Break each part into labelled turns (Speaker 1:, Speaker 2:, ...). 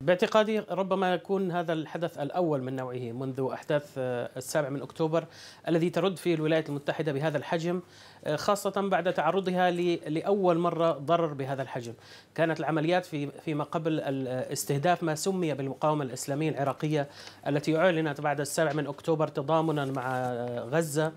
Speaker 1: باعتقادي ربما يكون هذا الحدث الأول من نوعه منذ أحداث آه، السابع من أكتوبر الذي ترد فيه الولايات المتحدة بهذا الحجم آه، خاصة بعد تعرضها لأول مرة ضرر بهذا الحجم كانت العمليات في فيما قبل استهداف ما سمي بالمقاومة الإسلامية العراقية التي أعلنت بعد السابع من أكتوبر تضامنا مع آه، غزة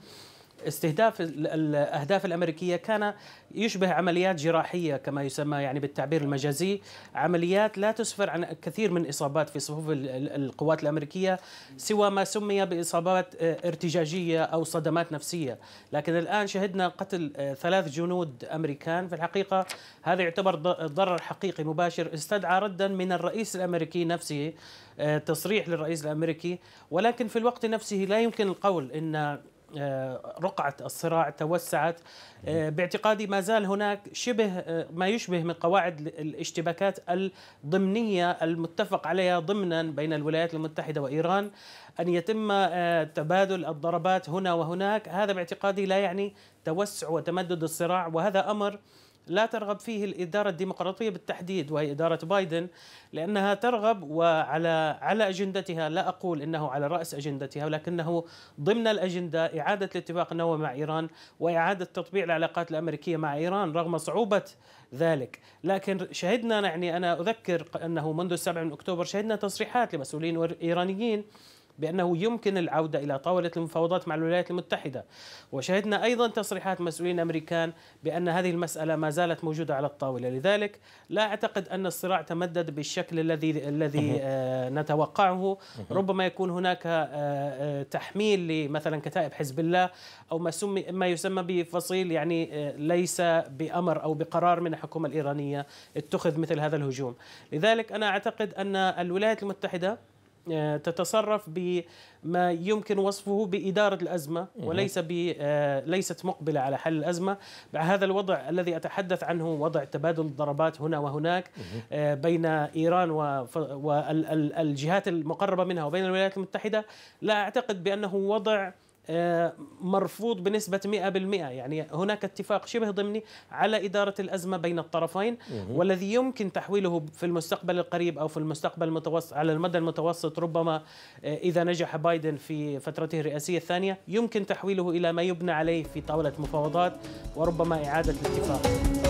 Speaker 1: استهداف الاهداف الامريكيه كان يشبه عمليات جراحيه كما يسمى يعني بالتعبير المجازي، عمليات لا تسفر عن كثير من الاصابات في صفوف القوات الامريكيه سوى ما سمي باصابات آه، ارتجاجيه او صدمات نفسيه، لكن الان شهدنا قتل آه، ثلاث جنود امريكان في الحقيقه هذا يعتبر ضرر حقيقي مباشر استدعى ردا من الرئيس الامريكي نفسه آه، تصريح للرئيس الامريكي ولكن في الوقت نفسه لا يمكن القول ان آه، رقعة الصراع توسعت آه، باعتقادي ما زال هناك شبه آه، ما يشبه من قواعد الاشتباكات الضمنية المتفق عليها ضمنا بين الولايات المتحدة وإيران أن يتم تبادل الضربات هنا وهناك هذا باعتقادي لا يعني توسع وتمدد الصراع وهذا أمر لا ترغب فيه الإدارة الديمقراطية بالتحديد وهي إدارة بايدن لأنها ترغب وعلى على أجندتها لا أقول أنه على رأس أجندتها ولكنه ضمن الأجندة إعادة الاتفاق النووي مع إيران وإعادة تطبيع العلاقات الأمريكية مع إيران رغم صعوبة ذلك لكن شهدنا يعني أنا أذكر أنه منذ 7 من أكتوبر شهدنا تصريحات لمسؤولين إيرانيين بأنه يمكن العودة إلى طاولة المفاوضات مع الولايات المتحدة وشهدنا أيضا تصريحات مسؤولين أمريكان بأن هذه المسألة ما زالت موجودة على الطاولة لذلك لا أعتقد أن الصراع تمدد بالشكل الذي الذي آه، نتوقعه ربما يكون هناك آه، آه، تحميل لمثلا كتائب حزب الله أو ما, سمي ما يسمى بفصيل يعني ليس بأمر أو بقرار من الحكومة الإيرانية اتخذ مثل هذا الهجوم لذلك أنا أعتقد أن الولايات المتحدة آه، تتصرف بما يمكن وصفه بإدارة الأزمة وليس آه، ليست مقبلة على حل الأزمة هذا الوضع الذي أتحدث عنه وضع تبادل الضربات هنا وهناك آه، بين إيران والجهات المقربة منها وبين الولايات المتحدة لا أعتقد بأنه وضع آه، مرفوض بنسبة 100% يعني هناك اتفاق شبه ضمني على إدارة الأزمة بين الطرفين والذي يمكن تحويله في المستقبل القريب أو في المستقبل المتوسط على المدى المتوسط ربما آه، إذا نجح بايدن في فترته الرئاسية الثانية يمكن تحويله إلى ما يبنى عليه في طاولة مفاوضات وربما إعادة الاتفاق